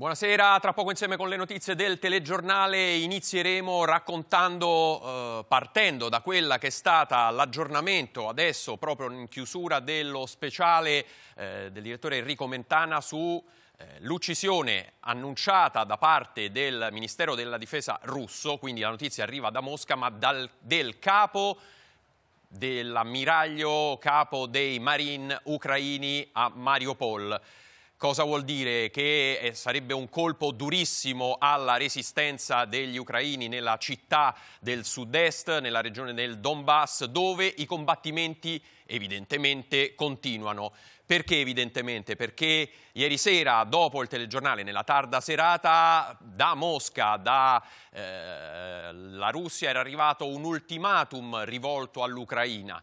Buonasera, tra poco insieme con le notizie del telegiornale inizieremo raccontando, eh, partendo da quella che è stata l'aggiornamento adesso proprio in chiusura dello speciale eh, del direttore Enrico Mentana su eh, l'uccisione annunciata da parte del Ministero della Difesa russo, quindi la notizia arriva da Mosca, ma dal, del capo dell'ammiraglio capo dei Marine ucraini a Mariupol. Cosa vuol dire? Che eh, sarebbe un colpo durissimo alla resistenza degli ucraini nella città del sud-est, nella regione del Donbass, dove i combattimenti evidentemente continuano. Perché evidentemente? Perché ieri sera, dopo il telegiornale, nella tarda serata, da Mosca, dalla eh, Russia, era arrivato un ultimatum rivolto all'Ucraina.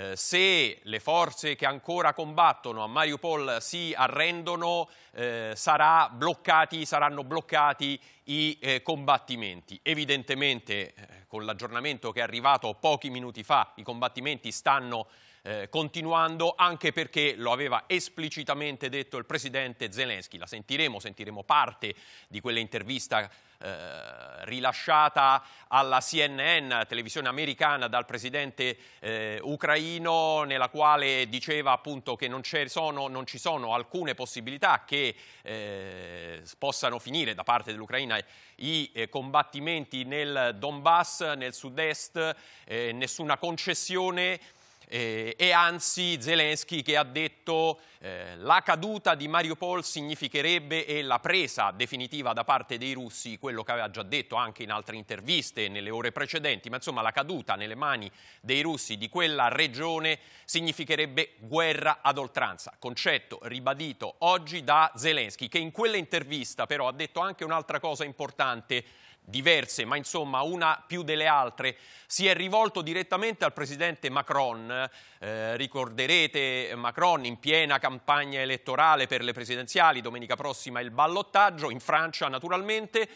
Eh, se le forze che ancora combattono a Mariupol si arrendono, eh, sarà bloccati, saranno bloccati i eh, combattimenti. Evidentemente, eh, con l'aggiornamento che è arrivato pochi minuti fa, i combattimenti stanno eh, continuando anche perché lo aveva esplicitamente detto il presidente Zelensky. La sentiremo, sentiremo parte di quell'intervista eh, rilasciata alla CNN, televisione americana, dal presidente eh, ucraino, nella quale diceva appunto che non, sono, non ci sono alcune possibilità che eh, possano finire da parte dell'Ucraina i eh, combattimenti nel Donbass, nel sud-est, eh, nessuna concessione eh, e anzi Zelensky che ha detto eh, la caduta di Mariupol significherebbe e la presa definitiva da parte dei russi, quello che aveva già detto anche in altre interviste nelle ore precedenti, ma insomma la caduta nelle mani dei russi di quella regione significherebbe guerra ad oltranza, concetto ribadito oggi da Zelensky che in quell'intervista però ha detto anche un'altra cosa importante diverse, ma insomma una più delle altre, si è rivolto direttamente al presidente Macron. Eh, ricorderete Macron in piena campagna elettorale per le presidenziali, domenica prossima il ballottaggio, in Francia naturalmente,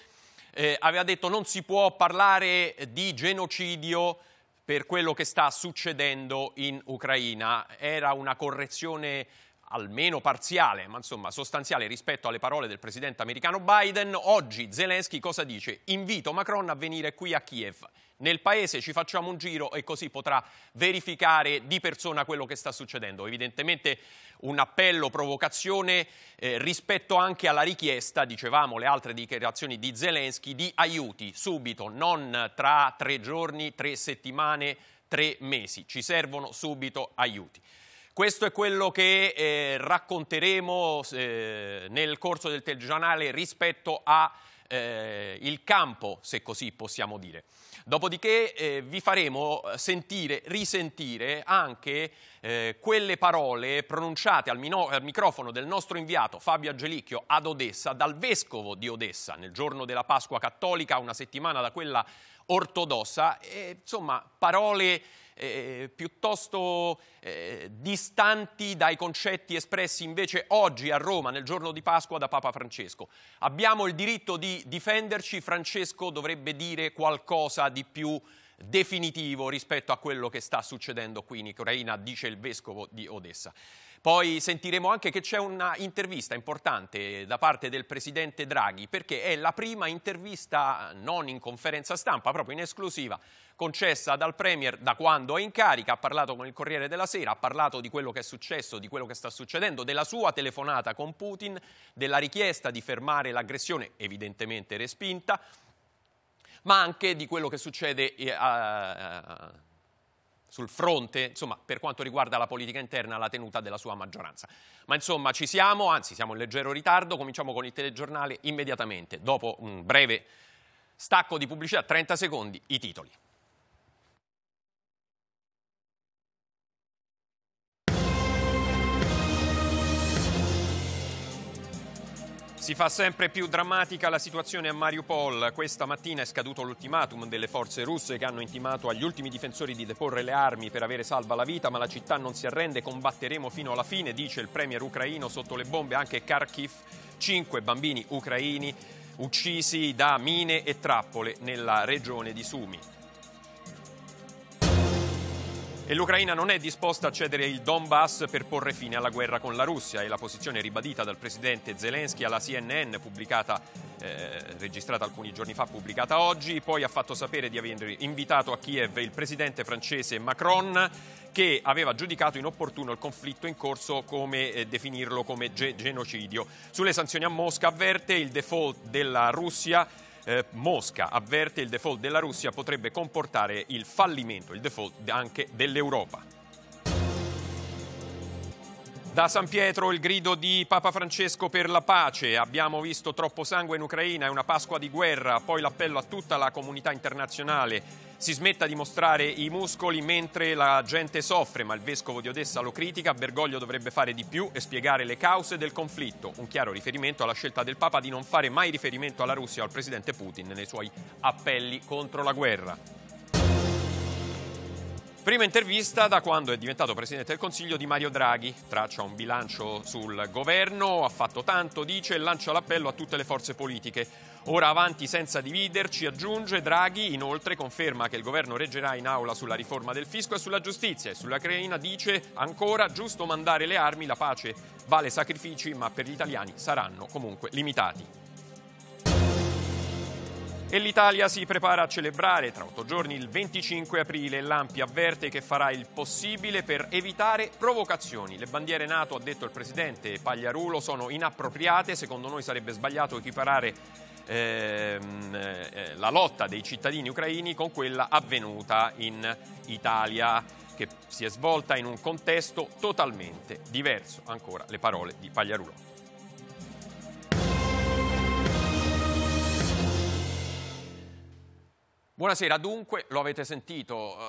eh, aveva detto non si può parlare di genocidio per quello che sta succedendo in Ucraina. Era una correzione almeno parziale, ma insomma sostanziale rispetto alle parole del presidente americano Biden, oggi Zelensky cosa dice? Invito Macron a venire qui a Kiev. Nel paese ci facciamo un giro e così potrà verificare di persona quello che sta succedendo. Evidentemente un appello, provocazione eh, rispetto anche alla richiesta, dicevamo le altre dichiarazioni di Zelensky, di aiuti subito, non tra tre giorni, tre settimane, tre mesi. Ci servono subito aiuti. Questo è quello che eh, racconteremo eh, nel corso del telegiornale rispetto a eh, il campo, se così possiamo dire. Dopodiché eh, vi faremo sentire, risentire anche eh, quelle parole pronunciate al, al, microfono del nostro inviato Fabio Angelicchio ad Odessa dal vescovo di Odessa nel giorno della Pasqua cattolica, una settimana da quella ortodossa. E, insomma, parole eh, eh, piuttosto eh, distanti dai concetti espressi invece oggi a Roma, nel giorno di Pasqua, da Papa Francesco. Abbiamo il diritto di difenderci, Francesco dovrebbe dire qualcosa di più definitivo rispetto a quello che sta succedendo qui in Ucraina, dice il vescovo di Odessa. Poi sentiremo anche che c'è un'intervista importante da parte del presidente Draghi perché è la prima intervista non in conferenza stampa, proprio in esclusiva concessa dal Premier da quando è in carica, ha parlato con il Corriere della Sera, ha parlato di quello che è successo, di quello che sta succedendo, della sua telefonata con Putin, della richiesta di fermare l'aggressione, evidentemente respinta, ma anche di quello che succede eh, a sul fronte, insomma, per quanto riguarda la politica interna, la tenuta della sua maggioranza. Ma insomma ci siamo, anzi siamo in leggero ritardo, cominciamo con il telegiornale immediatamente, dopo un breve stacco di pubblicità, 30 secondi, i titoli. Si fa sempre più drammatica la situazione a Mariupol. Questa mattina è scaduto l'ultimatum delle forze russe che hanno intimato agli ultimi difensori di deporre le armi per avere salva la vita, ma la città non si arrende, combatteremo fino alla fine, dice il premier ucraino, sotto le bombe anche Kharkiv, cinque bambini ucraini uccisi da mine e trappole nella regione di Sumi. E l'Ucraina non è disposta a cedere il Donbass per porre fine alla guerra con la Russia. È la posizione ribadita dal presidente Zelensky alla CNN, eh, registrata alcuni giorni fa, pubblicata oggi. Poi ha fatto sapere di aver invitato a Kiev il presidente francese Macron, che aveva giudicato inopportuno il conflitto in corso come eh, definirlo come ge- genocidio. Sulle sanzioni a Mosca avverte il default della Russia eh, Mosca avverte il default della Russia potrebbe comportare il fallimento, il default anche dell'Europa. Da San Pietro il grido di Papa Francesco per la pace. Abbiamo visto troppo sangue in Ucraina, è una Pasqua di guerra, poi l'appello a tutta la comunità internazionale si smetta di mostrare i muscoli mentre la gente soffre, ma il vescovo di Odessa lo critica, Bergoglio dovrebbe fare di più e spiegare le cause del conflitto, un chiaro riferimento alla scelta del Papa di non fare mai riferimento alla Russia o al presidente Putin nei suoi appelli contro la guerra. Prima intervista da quando è diventato Presidente del Consiglio di Mario Draghi. Traccia un bilancio sul governo, ha fatto tanto, dice, e lancia l'appello a tutte le forze politiche. Ora avanti senza dividerci, aggiunge Draghi, inoltre conferma che il governo reggerà in aula sulla riforma del fisco e sulla giustizia e sulla creina dice ancora giusto mandare le armi, la pace vale sacrifici, ma per gli italiani saranno comunque limitati. E l'Italia si prepara a celebrare tra otto giorni il 25 aprile. L'Ampi avverte che farà il possibile per evitare provocazioni. Le bandiere NATO, ha detto il presidente Pagliarulo, sono inappropriate. Secondo noi sarebbe sbagliato equiparare ehm, eh, la lotta dei cittadini ucraini con quella avvenuta in Italia che si è svolta in un contesto totalmente diverso. Ancora le parole di Pagliarulo. Buonasera, dunque lo avete sentito, eh,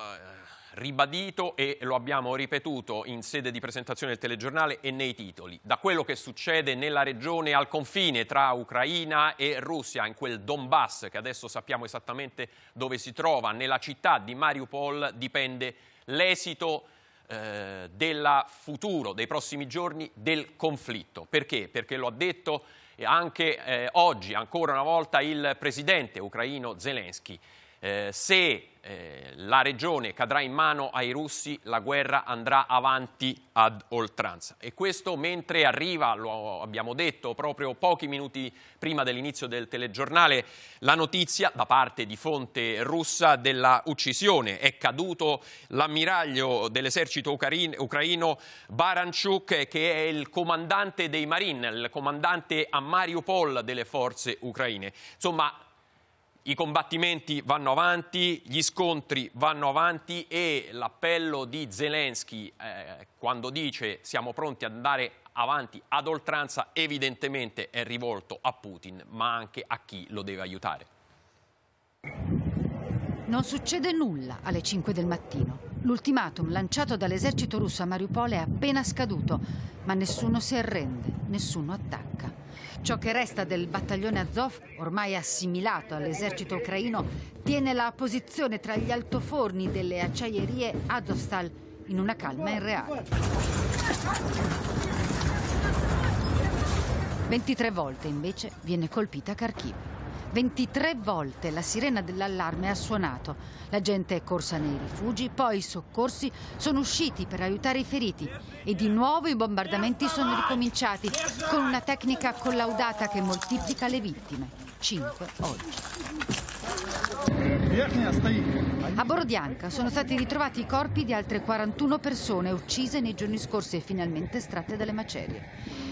ribadito e lo abbiamo ripetuto in sede di presentazione del telegiornale e nei titoli. Da quello che succede nella regione al confine tra Ucraina e Russia, in quel Donbass che adesso sappiamo esattamente dove si trova, nella città di Mariupol dipende l'esito eh, del futuro, dei prossimi giorni del conflitto. Perché? Perché lo ha detto anche eh, oggi, ancora una volta, il presidente ucraino Zelensky. Eh, se eh, la regione cadrà in mano ai russi, la guerra andrà avanti ad oltranza. E questo mentre arriva, lo abbiamo detto proprio pochi minuti prima dell'inizio del telegiornale, la notizia da parte di fonte russa della uccisione. È caduto l'ammiraglio dell'esercito ucraino Baranchuk, che è il comandante dei Marine, il comandante a Mariupol delle forze ucraine. Insomma, i combattimenti vanno avanti, gli scontri vanno avanti e l'appello di Zelensky eh, quando dice siamo pronti ad andare avanti ad oltranza evidentemente è rivolto a Putin ma anche a chi lo deve aiutare. Non succede nulla alle 5 del mattino. L'ultimatum lanciato dall'esercito russo a Mariupol è appena scaduto, ma nessuno si arrende, nessuno attacca. Ciò che resta del battaglione Azov, ormai assimilato all'esercito ucraino, tiene la posizione tra gli altoforni delle acciaierie Azovstal in una calma irreale. 23 volte invece viene colpita Kharkiv. 23 volte la sirena dell'allarme ha suonato. La gente è corsa nei rifugi, poi i soccorsi sono usciti per aiutare i feriti e di nuovo i bombardamenti sono ricominciati con una tecnica collaudata che moltiplica le vittime. 5 oggi. A Borodianca sono stati ritrovati i corpi di altre 41 persone uccise nei giorni scorsi e finalmente estratte dalle macerie.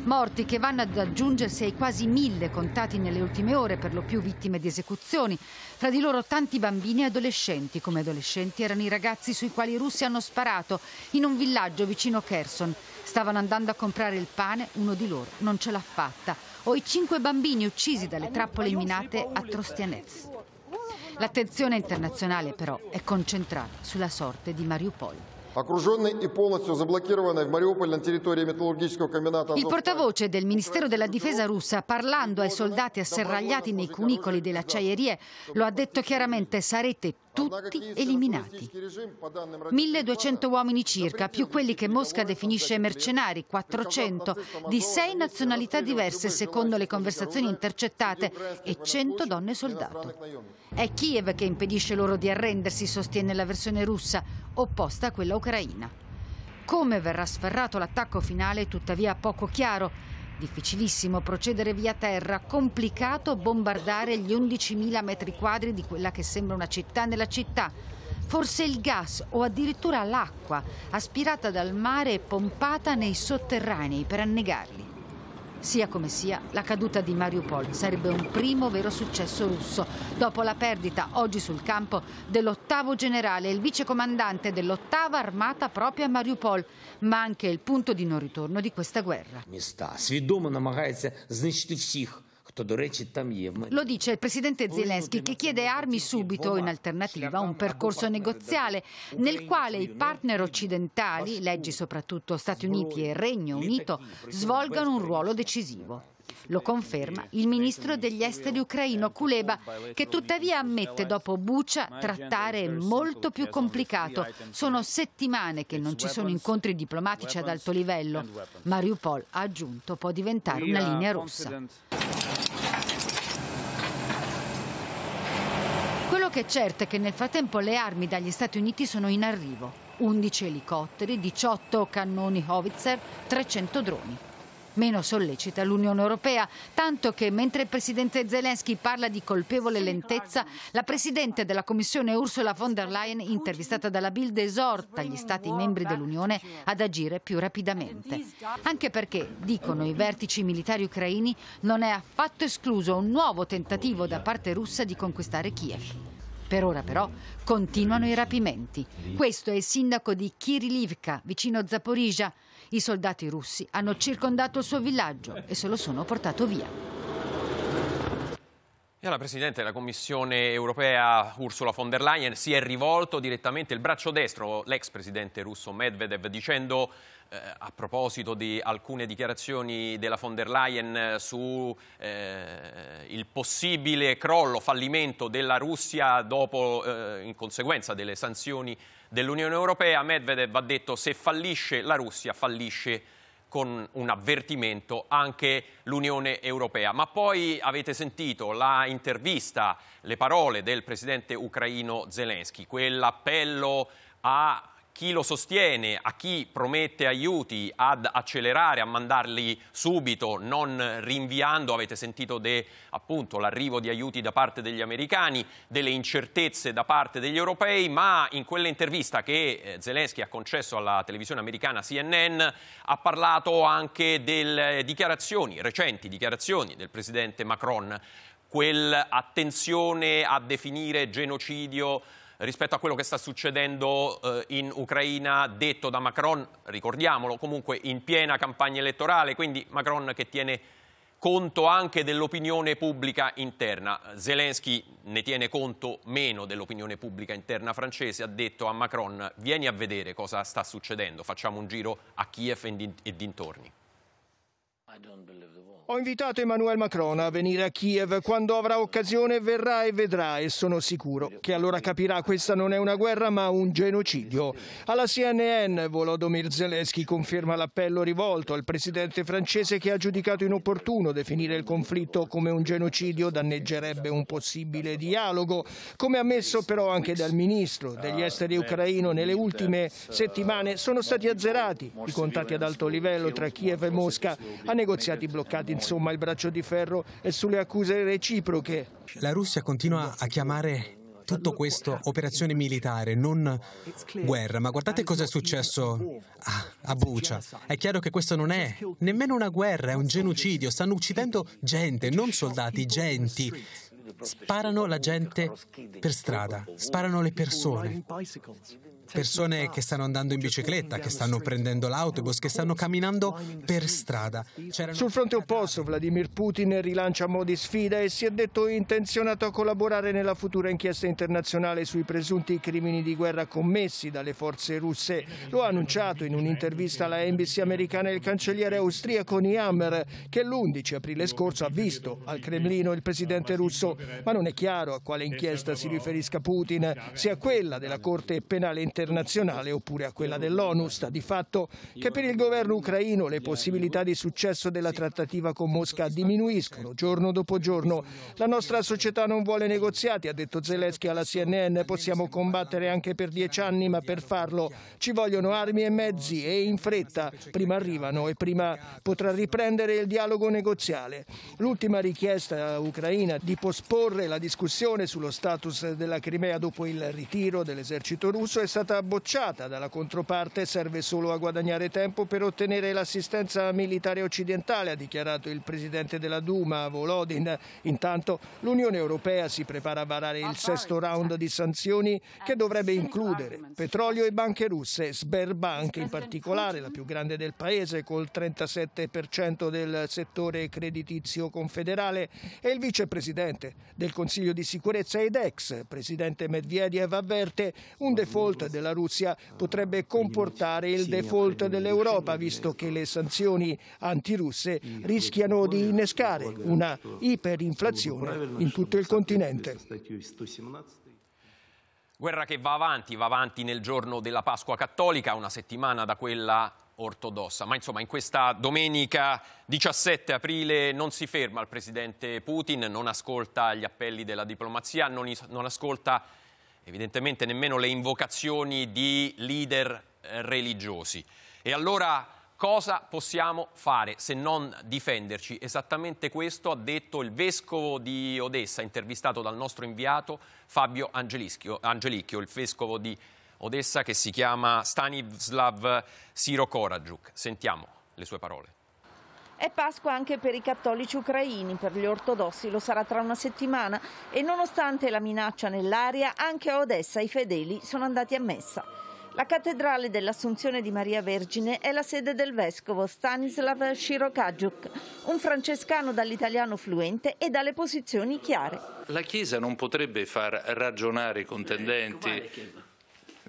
Morti che vanno ad aggiungersi ai quasi mille contati nelle ultime ore, per lo più vittime di esecuzioni. Fra di loro tanti bambini e adolescenti. Come adolescenti erano i ragazzi sui quali i russi hanno sparato in un villaggio vicino Kherson. Stavano andando a comprare il pane, uno di loro non ce l'ha fatta. O i cinque bambini uccisi dalle trappole minate a Trostianets. L'attenzione internazionale però è concentrata sulla sorte di Mariupol. Il portavoce del Ministero della Difesa russa, parlando ai soldati asserragliati nei cunicoli delle acciaierie, lo ha detto chiaramente, sarete tutti eliminati. 1200 uomini circa, più quelli che Mosca definisce mercenari, 400, di sei nazionalità diverse secondo le conversazioni intercettate e 100 donne soldato. È Kiev che impedisce loro di arrendersi, sostiene la versione russa, opposta a quella ucraina. Come verrà sferrato l'attacco finale è tuttavia poco chiaro Difficilissimo procedere via terra, complicato bombardare gli 11.000 metri quadri di quella che sembra una città nella città. Forse il gas o addirittura l'acqua aspirata dal mare e pompata nei sotterranei per annegarli. Sia come sia, la caduta di Mariupol sarebbe un primo vero successo russo, dopo la perdita oggi sul campo dell'ottavo generale, e il vicecomandante dell'ottava armata propria a Mariupol, ma anche il punto di non ritorno di questa guerra. Mista свідомо намагається знищити всіх lo dice il presidente Zelensky che chiede armi subito, in alternativa un percorso negoziale nel quale i partner occidentali, leggi soprattutto Stati Uniti e Regno Unito, svolgano un ruolo decisivo. Lo conferma il ministro degli esteri eh, ucraino Kuleba, che tuttavia ammette dopo Bucia trattare è molto più complicato. Sono settimane che non ci sono incontri diplomatici ad alto livello. Mariupol, ha aggiunto, può diventare una linea rossa. che è certo è che nel frattempo le armi dagli Stati Uniti sono in arrivo. 11 elicotteri, 18 cannoni Howitzer, 300 droni. Meno sollecita l'Unione Europea, tanto che mentre il presidente Zelensky parla di colpevole lentezza, la presidente della Commissione Ursula von der Leyen, intervistata dalla Bild, esorta gli Stati membri dell'Unione ad agire più rapidamente. Anche perché, dicono i vertici militari ucraini, non è affatto escluso un nuovo tentativo da parte russa di conquistare Kiev. Per ora però continuano i rapimenti. Questo è il sindaco di Kirilivka, vicino Zaporizia. I soldati russi hanno circondato il suo villaggio e se lo sono portato via. E alla Presidente della Commissione europea Ursula von der Leyen si è rivolto direttamente il braccio destro, l'ex Presidente russo Medvedev, dicendo eh, a proposito di alcune dichiarazioni della von der Leyen sul eh, possibile crollo, fallimento della Russia dopo, eh, in conseguenza delle sanzioni dell'Unione Europea, Medvedev ha detto se fallisce la Russia fallisce con un avvertimento anche l'Unione Europea. Ma poi avete sentito la intervista, le parole del presidente ucraino Zelensky, quell'appello a chi lo sostiene, a chi promette aiuti ad accelerare, a mandarli subito, non rinviando, avete sentito de, appunto l'arrivo di aiuti da parte degli americani, delle incertezze da parte degli europei, ma in quell'intervista che eh, Zelensky ha concesso alla televisione americana CNN ha parlato anche delle eh, dichiarazioni, recenti dichiarazioni del presidente Macron, quell'attenzione a definire genocidio rispetto a quello che sta succedendo eh, in Ucraina, detto da Macron, ricordiamolo, comunque in piena campagna elettorale, quindi Macron che tiene conto anche dell'opinione pubblica interna. Zelensky ne tiene conto meno dell'opinione pubblica interna francese, ha detto a Macron vieni a vedere cosa sta succedendo, facciamo un giro a Kiev e dintorni. Ho invitato Emmanuel Macron a venire a Kiev. Quando avrà occasione verrà e vedrà e sono sicuro che allora capirà questa non è una guerra ma un genocidio. Alla CNN Volodymyr Zelensky conferma l'appello rivolto al presidente francese che ha giudicato inopportuno definire il conflitto come un genocidio danneggerebbe un possibile dialogo, come ammesso però anche dal ministro degli esteri ucraino nelle ultime settimane sono stati azzerati i contatti ad alto livello tra Kiev e Mosca negoziati bloccati, insomma, il braccio di ferro e sulle accuse reciproche. La Russia continua a chiamare tutto questo operazione militare, non guerra. Ma guardate cosa è successo a, a Bucia. È chiaro che questo non è nemmeno una guerra, è un genocidio. Stanno uccidendo gente, non soldati, genti. Sparano la gente per strada, sparano le persone persone che stanno andando in bicicletta, che stanno prendendo l'autobus, che stanno camminando per strada. Sul fronte opposto Vladimir Putin rilancia modi sfida e si è detto intenzionato a collaborare nella futura inchiesta internazionale sui presunti crimini di guerra commessi dalle forze russe. Lo ha annunciato in un'intervista alla NBC americana il cancelliere austriaco Niammer che l'11 aprile scorso ha visto al Cremlino il presidente russo, ma non è chiaro a quale inchiesta si riferisca Putin, sia quella della Corte Penale Internazionale internazionale oppure a quella dell'ONU. Sta di fatto che per il governo ucraino le possibilità di successo della trattativa con Mosca diminuiscono giorno dopo giorno. La nostra società non vuole negoziati, ha detto Zelensky alla CNN. Possiamo combattere anche per dieci anni, ma per farlo ci vogliono armi e mezzi e in fretta. Prima arrivano e prima potrà riprendere il dialogo negoziale. L'ultima richiesta ucraina di posporre la discussione sullo status della Crimea dopo il ritiro dell'esercito russo è stata stata bocciata dalla controparte serve solo a guadagnare tempo per ottenere l'assistenza militare occidentale, ha dichiarato il presidente della Duma, Volodin. Intanto l'Unione Europea si prepara a varare il sesto round di sanzioni che dovrebbe includere petrolio e banche russe, Sberbank in particolare, la più grande del paese col 37% del settore creditizio confederale e il vicepresidente del Consiglio di sicurezza ed ex presidente Medvedev avverte un default del della Russia potrebbe comportare il default dell'Europa, visto che le sanzioni antirusse rischiano di innescare una iperinflazione in tutto il continente. Guerra che va avanti, va avanti nel giorno della Pasqua cattolica, una settimana da quella ortodossa. Ma insomma in questa domenica 17 aprile non si ferma il presidente Putin, non ascolta gli appelli della diplomazia, non, non ascolta evidentemente nemmeno le invocazioni di leader eh, religiosi. E allora cosa possiamo fare se non difenderci? Esattamente questo ha detto il vescovo di Odessa, intervistato dal nostro inviato Fabio Angelicchio, il vescovo di Odessa che si chiama Stanislav Sirokoradjuk. Sentiamo le sue parole. È Pasqua anche per i cattolici ucraini, per gli ortodossi lo sarà tra una settimana e nonostante la minaccia nell'aria, anche a Odessa i fedeli sono andati a messa. La cattedrale dell'Assunzione di Maria Vergine è la sede del vescovo Stanislav Shirokajuk, un francescano dall'italiano fluente e dalle posizioni chiare. La Chiesa non potrebbe far ragionare i contendenti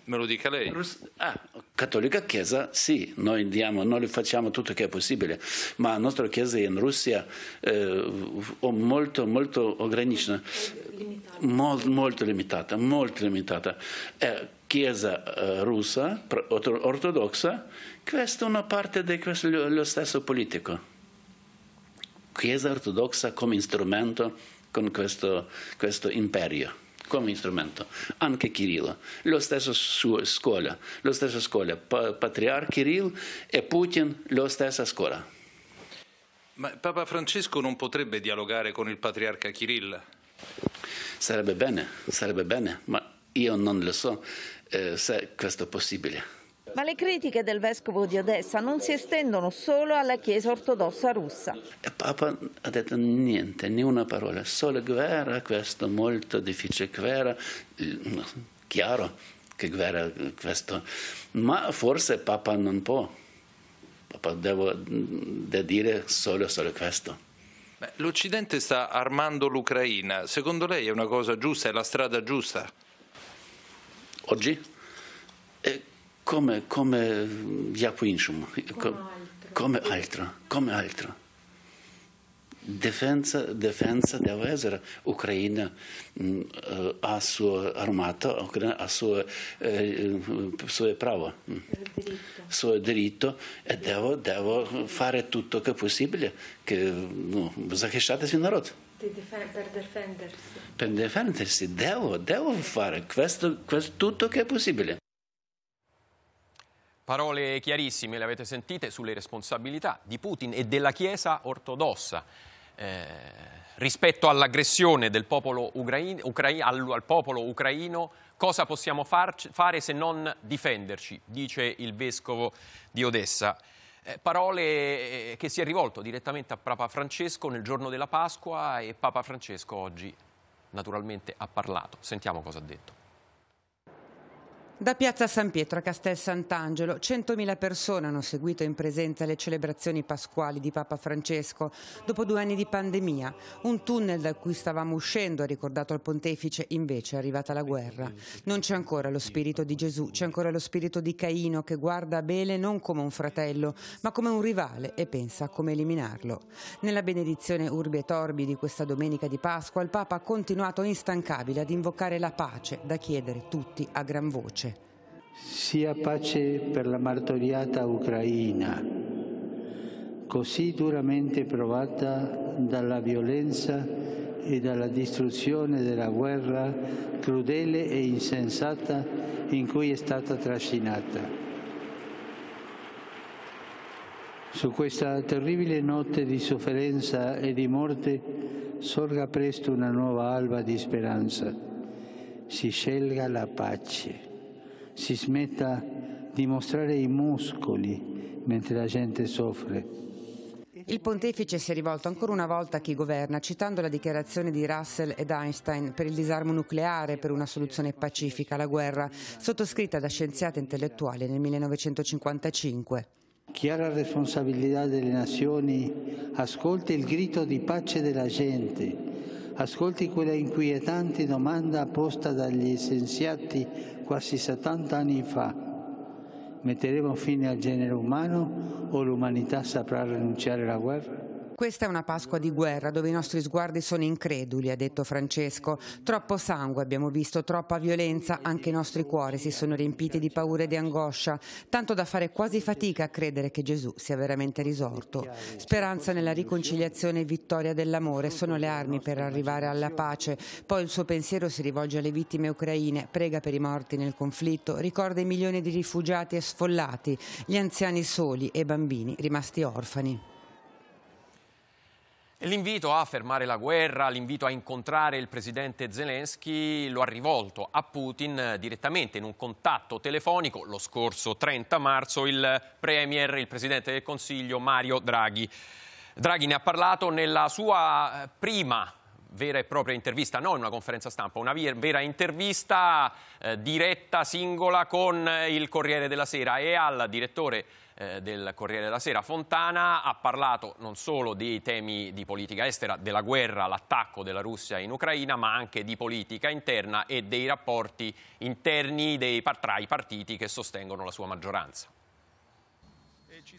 Me lo dica lei. Ah, cattolica Chiesa sì, noi diamo, noi facciamo tutto che è possibile, ma la nostra Chiesa in Russia è eh, molto, molto ограничена, molto, molto limitata, molto limitata. Eh, chiesa eh, russa, ortodossa, questa è una parte di questo, lo stesso politico. Chiesa ortodossa come strumento con questo, questo imperio come strumento, anche Kirillo, lo stesso scuola, lo stesso scuola, patriarca Kirill e Putin, lo stesso scuola. Ma Papa Francesco non potrebbe dialogare con il patriarca Kirill? Sarebbe bene, sarebbe bene, ma io non lo so eh, se questo è possibile. Ma le critiche del vescovo di Odessa non si estendono solo alla Chiesa ortodossa russa. Il Papa ha detto niente, né una parola, solo guerra, questo molto difficile, guerra, eh, chiaro che guerra questo, ma forse Papa non può, Papa deve, dire solo, solo questo. L'Occidente sta armando l'Ucraina, secondo lei è una cosa giusta, è la strada giusta? Oggi? E come, come mm, Iacuincium, come, altro, come altro. Defensa, defensa deve essere Ucraina mm, ha eh, sua armata, ha suo, eh, suo pravo, il suo diritto e devo, devo, fare tutto che è possibile che no, il suo народу. Per difendersi. Per difendersi, devo, devo fare questo, questo tutto che è possibile. Parole chiarissime, le avete sentite, sulle responsabilità di Putin e della Chiesa ortodossa eh, rispetto all'aggressione al, al, popolo ucraino. Cosa possiamo farci, fare se non difenderci, dice il vescovo di Odessa. Eh, parole eh, che si è rivolto direttamente a Papa Francesco nel giorno della Pasqua e Papa Francesco oggi naturalmente ha parlato. Sentiamo cosa ha detto. Da Piazza San Pietro a Castel Sant'Angelo, 100.000 persone hanno seguito in presenza le celebrazioni pasquali di Papa Francesco dopo due anni di pandemia. Un tunnel da cui stavamo uscendo, ha ricordato al pontefice, invece è arrivata la guerra. Non c'è ancora lo spirito di Gesù, c'è ancora lo spirito di Caino che guarda Abele non come un fratello, ma come un rivale e pensa a come eliminarlo. Nella benedizione Urbi e Torbi di questa domenica di Pasqua, il Papa ha continuato instancabile ad invocare la pace, da chiedere tutti a gran voce. Sia pace per la martoriata Ucraina, così duramente provata dalla violenza e dalla distruzione della guerra crudele e insensata in cui è stata trascinata. Su questa terribile notte di sofferenza e di morte sorga presto una nuova alba di speranza. Si scelga la pace si smetta di mostrare i muscoli mentre la gente soffre. Il pontefice si è rivolto ancora una volta a chi governa, citando la dichiarazione di Russell ed Einstein per il disarmo nucleare per una soluzione pacifica alla guerra, sottoscritta da scienziati intellettuali nel 1955. Chi ha la responsabilità delle nazioni ascolti il grido di pace della gente, ascolti quella inquietante domanda posta dagli scienziati quasi 70 anni fa. Metteremo fine al genere umano o l'umanità saprà rinunciare alla guerra? Questa è una Pasqua di guerra dove i nostri sguardi sono increduli, ha detto Francesco. Troppo sangue abbiamo visto, troppa violenza, anche i nostri cuori si sono riempiti di paura e di angoscia, tanto da fare quasi fatica a credere che Gesù sia veramente risorto. Speranza nella riconciliazione e vittoria dell'amore sono le armi per arrivare alla pace. Poi il suo pensiero si rivolge alle vittime ucraine, prega per i morti nel conflitto, ricorda i milioni di rifugiati e sfollati, gli anziani soli e i bambini rimasti orfani. L'invito a fermare la guerra, l'invito a incontrare il presidente Zelensky lo ha rivolto a Putin direttamente in un contatto telefonico lo scorso 30 marzo il premier, il presidente del Consiglio Mario Draghi. Draghi ne ha parlato nella sua eh, prima vera e propria intervista, non una conferenza stampa, una vera intervista eh, diretta, singola con eh, il Corriere della Sera e al direttore eh, del Corriere della Sera. Fontana ha parlato non solo dei temi di politica estera, della guerra, l'attacco della Russia in Ucraina, ma anche di politica interna e dei rapporti interni dei, tra i partiti che sostengono la sua maggioranza.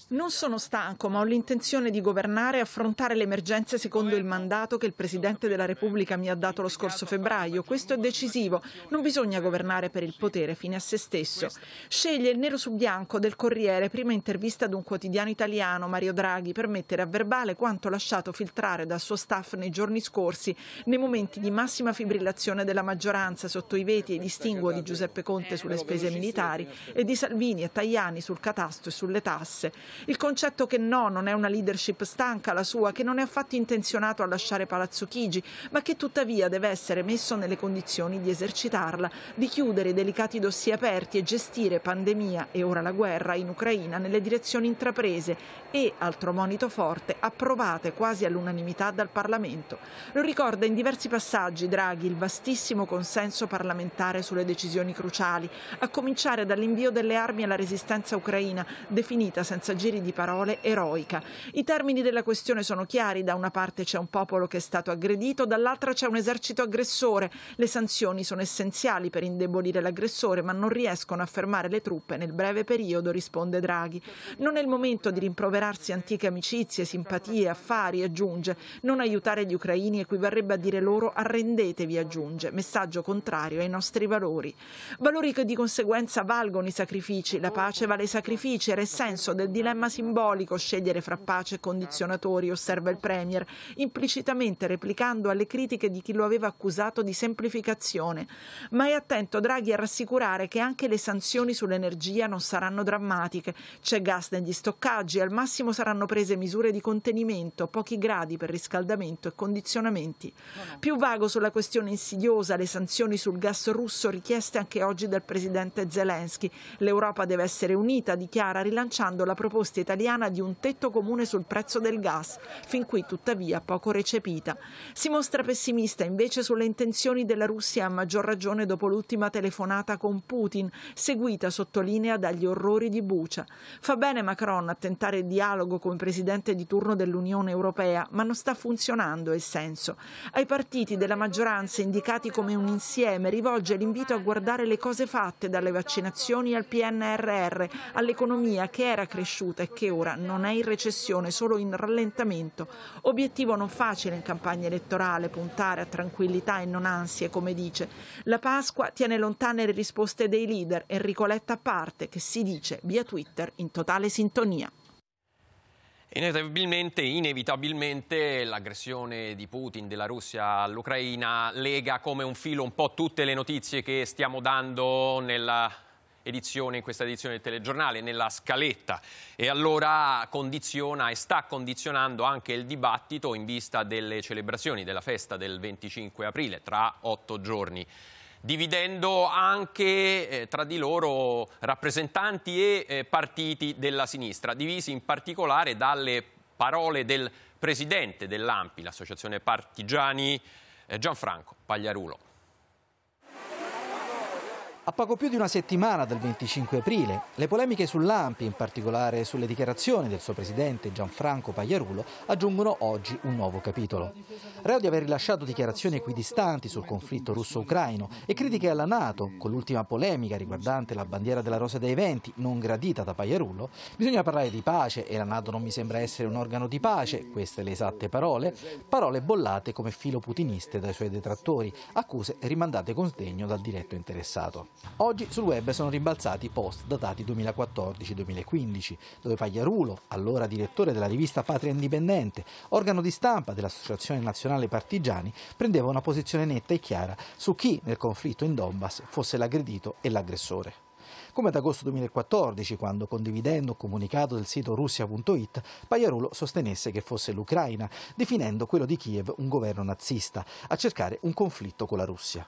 Non sono stanco, ma ho l'intenzione di governare e affrontare le emergenze secondo il mandato che il Presidente della Repubblica mi ha dato lo scorso febbraio. Questo è decisivo. Non bisogna governare per il potere fine a se stesso. Sceglie il nero su bianco del Corriere, prima intervista ad un quotidiano italiano, Mario Draghi, per mettere a verbale quanto lasciato filtrare dal suo staff nei giorni scorsi, nei momenti di massima fibrillazione della maggioranza sotto i veti e distinguo di Giuseppe Conte sulle spese militari e di Salvini e Tajani sul catasto e sulle tasse. Il concetto che no, non è una leadership stanca la sua, che non è affatto intenzionato a lasciare Palazzo Chigi, ma che tuttavia deve essere messo nelle condizioni di esercitarla, di chiudere i delicati dossier aperti e gestire pandemia e ora la guerra in Ucraina nelle direzioni intraprese e, altro monito forte, approvate quasi all'unanimità dal Parlamento. Lo ricorda in diversi passaggi Draghi il vastissimo consenso parlamentare sulle decisioni cruciali, a cominciare dall'invio delle armi alla resistenza ucraina, definita senza giri di parole, eroica. I termini della questione sono chiari, da una parte c'è un popolo che è stato aggredito, dall'altra c'è un esercito aggressore. Le sanzioni sono essenziali per indebolire l'aggressore, ma non riescono a fermare le truppe nel breve periodo, risponde Draghi. Non è il momento di rimproverarsi antiche amicizie, simpatie, affari, aggiunge. Non aiutare gli ucraini equivarrebbe a dire loro arrendetevi, aggiunge. Messaggio contrario ai nostri valori. Valori che di conseguenza valgono i sacrifici. La pace vale i sacrifici, era il senso del dilemma dilemma simbolico scegliere fra pace e condizionatori, osserva il Premier, implicitamente replicando alle critiche di chi lo aveva accusato di semplificazione. Ma è attento Draghi a rassicurare che anche le sanzioni sull'energia non saranno drammatiche. C'è gas negli stoccaggi, al massimo saranno prese misure di contenimento, pochi gradi per riscaldamento e condizionamenti. Più vago sulla questione insidiosa, le sanzioni sul gas russo richieste anche oggi dal presidente Zelensky. L'Europa deve essere unita, dichiara, rilanciando la proposta proposta italiana di un tetto comune sul prezzo del gas, fin qui tuttavia poco recepita. Si mostra pessimista invece sulle intenzioni della Russia, a maggior ragione dopo l'ultima telefonata con Putin, seguita, sottolinea, dagli orrori di Bucia. Fa bene Macron a tentare il dialogo con il presidente di turno dell'Unione Europea, ma non sta funzionando il senso. Ai partiti della maggioranza, indicati come un insieme, rivolge l'invito a guardare le cose fatte, dalle vaccinazioni al PNRR, all'economia che era cresciuta cresciuta e che ora non è in recessione, solo in rallentamento. Obiettivo non facile in campagna elettorale, puntare a tranquillità e non ansie, come dice. La Pasqua tiene lontane le risposte dei leader, Enrico Letta a parte, che si dice via Twitter in totale sintonia. Inevitabilmente, inevitabilmente l'aggressione di Putin, della Russia all'Ucraina lega come un filo un po' tutte le notizie che stiamo dando nella edizione, in questa edizione del telegiornale, nella scaletta e allora condiziona e sta condizionando anche il dibattito in vista delle celebrazioni della festa del 25 aprile tra otto giorni dividendo anche eh, tra di loro rappresentanti e eh, partiti della sinistra, divisi in particolare dalle parole del presidente dell'AMPI, l'associazione partigiani eh, Gianfranco Pagliarulo. A poco più di una settimana dal 25 aprile, le polemiche sull'AMPI, in particolare sulle dichiarazioni del suo presidente Gianfranco Pagliarulo, aggiungono oggi un nuovo capitolo. Reo di aver rilasciato dichiarazioni equidistanti sul conflitto russo-ucraino e critiche alla Nato, con l'ultima polemica riguardante la bandiera della Rosa dei Venti, non gradita da Pagliarulo, bisogna parlare di pace e la Nato non mi sembra essere un organo di pace, queste le esatte parole, parole bollate come filo putiniste dai suoi detrattori, accuse rimandate con sdegno dal diretto interessato. Oggi sul web sono rimbalzati post datati 2014-2015, dove Pagliarulo, allora direttore della rivista Patria Indipendente, organo di stampa dell'Associazione Nazionale Partigiani, prendeva una posizione netta e chiara su chi nel conflitto in Donbass fosse l'aggredito e l'aggressore come ad agosto 2014, quando condividendo un comunicato del sito russia.it, Pagliarulo sostenesse che fosse l'Ucraina, definendo quello di Kiev un governo nazista, a cercare un conflitto con la Russia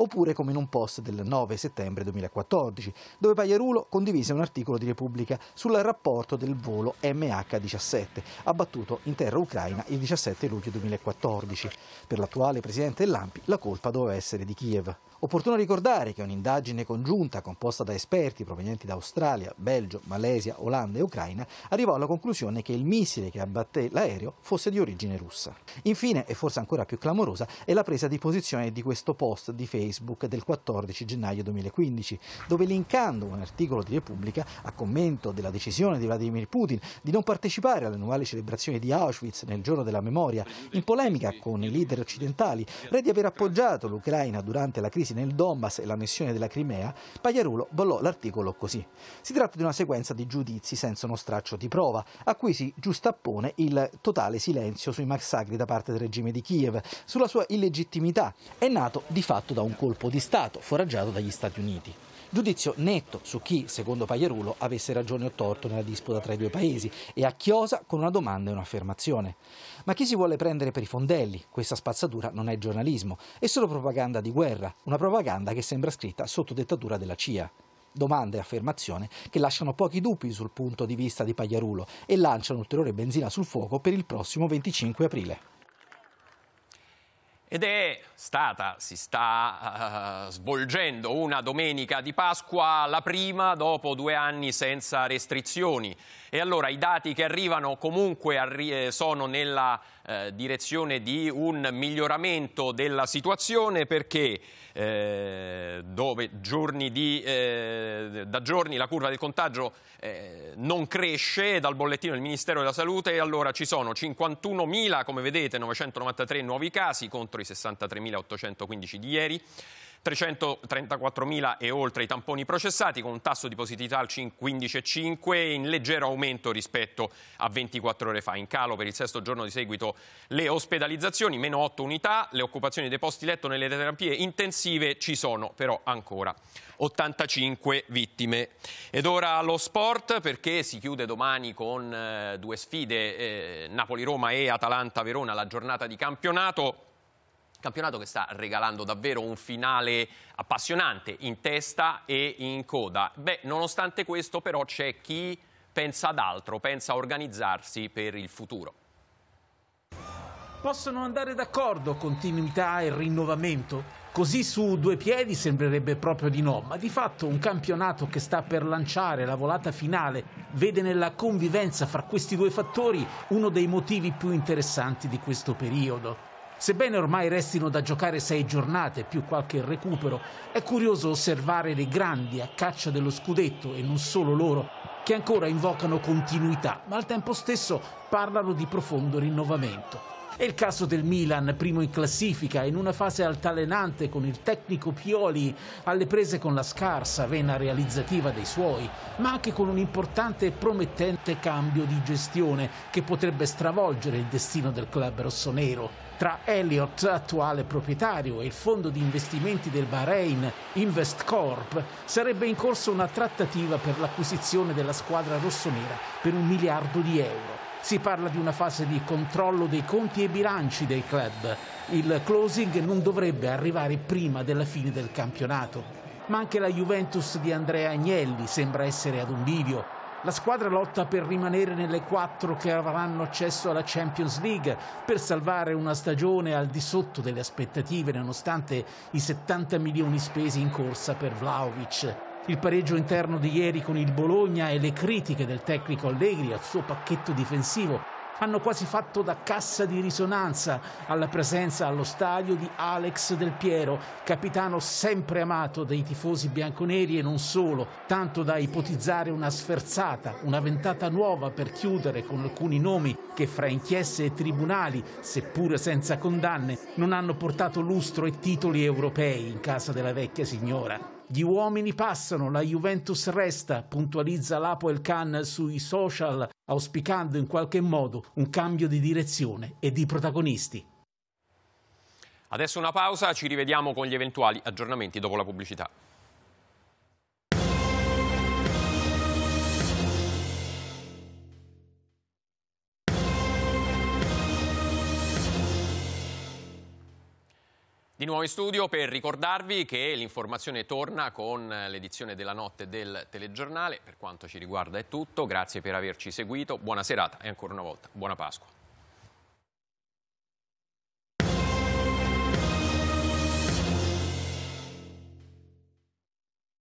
oppure come in un post del 9 settembre 2014, dove Pagliarulo condivise un articolo di Repubblica sul rapporto del volo MH17, abbattuto in terra ucraina il 17 luglio 2014. Per l'attuale presidente dell'AMPI la colpa doveva essere di Kiev. Opportuno ricordare che un'indagine congiunta composta da esperti provenienti da Australia, Belgio, Malesia, Olanda e Ucraina arrivò alla conclusione che il missile che abbatté l'aereo fosse di origine russa. Infine, e forse ancora più clamorosa, è la presa di posizione di questo post di Facebook del 14 gennaio 2015, dove linkando un articolo di Repubblica a commento della decisione di Vladimir Putin di non partecipare alle all'annuale celebrazioni di Auschwitz nel giorno della memoria, in polemica con i leader occidentali, re di aver appoggiato l'Ucraina durante la crisi crisi nel Donbass e l'annessione della Crimea, Pagliarulo bollò l'articolo così. Si tratta di una sequenza di giudizi senza uno straccio di prova, a cui si giustappone il totale silenzio sui massacri da parte del regime di Kiev, sulla sua illegittimità. È nato di fatto da un colpo di Stato foraggiato dagli Stati Uniti. Giudizio netto su chi, secondo Pagliarulo, avesse ragione o torto nella disputa tra i due paesi e a Chiosa con una domanda e un'affermazione. Ma chi si vuole prendere per i fondelli? Questa spazzatura non è giornalismo, è solo propaganda di guerra, una propaganda che sembra scritta sotto dettatura della CIA domande e affermazioni che lasciano pochi dubbi sul punto di vista di Pagliarulo e lanciano ulteriore benzina sul fuoco per il prossimo 25 aprile. Ed è stata, si sta uh, svolgendo una domenica di Pasqua, la prima dopo due anni senza restrizioni. E allora i dati che arrivano comunque arri eh, sono nella eh, direzione di un miglioramento della situazione perché eh, dove giorni di, eh, da giorni la curva del contagio eh, non cresce dal bollettino del Ministero della Salute e allora ci sono 51.993 nuovi casi contro i 63.815 di ieri. 334.000 e oltre i tamponi processati con un tasso di positività al 15,5 in leggero aumento rispetto a 24 ore fa. In calo per il sesto giorno di seguito le ospedalizzazioni, meno 8 unità, le occupazioni dei posti letto nelle terapie intensive ci sono però ancora 85 vittime. Ed ora lo sport perché si chiude domani con eh, due sfide eh, Napoli-Roma e Atalanta-Verona la giornata di campionato. Campionato che sta regalando davvero un finale appassionante in testa e in coda. Beh, nonostante questo però c'è chi pensa ad altro, pensa a organizzarsi per il futuro. Possono andare d'accordo continuità e rinnovamento? Così su due piedi sembrerebbe proprio di no, ma di fatto un campionato che sta per lanciare la volata finale vede nella convivenza fra questi due fattori uno dei motivi più interessanti di questo periodo. Sebbene ormai restino da giocare sei giornate più qualche recupero, è curioso osservare le grandi a caccia dello scudetto e non solo loro, che ancora invocano continuità, ma al tempo stesso parlano di profondo rinnovamento. È il caso del Milan, primo in classifica, in una fase altalenante con il tecnico Pioli alle prese con la scarsa vena realizzativa dei suoi, ma anche con un importante e promettente cambio di gestione che potrebbe stravolgere il destino del club rossonero tra Elliott, attuale proprietario, e il fondo di investimenti del Bahrain InvestCorp, sarebbe in corso una trattativa per l'acquisizione della squadra rossonera per un miliardo di euro. Si parla di una fase di controllo dei conti e bilanci dei club. Il closing non dovrebbe arrivare prima della fine del campionato. Ma anche la Juventus di Andrea Agnelli sembra essere ad un bivio la squadra lotta per rimanere nelle quattro che avranno accesso alla Champions League, per salvare una stagione al di sotto delle aspettative nonostante i 70 milioni spesi in corsa per Vlaovic. Il pareggio interno di ieri con il Bologna e le critiche del tecnico Allegri al suo pacchetto difensivo hanno quasi fatto da cassa di risonanza alla presenza allo stadio di Alex Del Piero, capitano sempre amato dei tifosi bianconeri e non solo, tanto da ipotizzare una sferzata, una ventata nuova per chiudere con alcuni nomi che fra inchieste e tribunali, seppure senza condanne, non hanno portato lustro e titoli europei in casa della vecchia signora. Gli uomini passano, la Juventus resta, puntualizza l'Apo El Khan sui social, auspicando in qualche modo un cambio di direzione e di protagonisti. Adesso una pausa, ci rivediamo con gli eventuali aggiornamenti dopo la pubblicità. Di nuovo in studio per ricordarvi che l'informazione torna con l'edizione della notte del telegiornale. Per quanto ci riguarda è tutto, grazie per averci seguito, buona serata e ancora una volta buona Pasqua.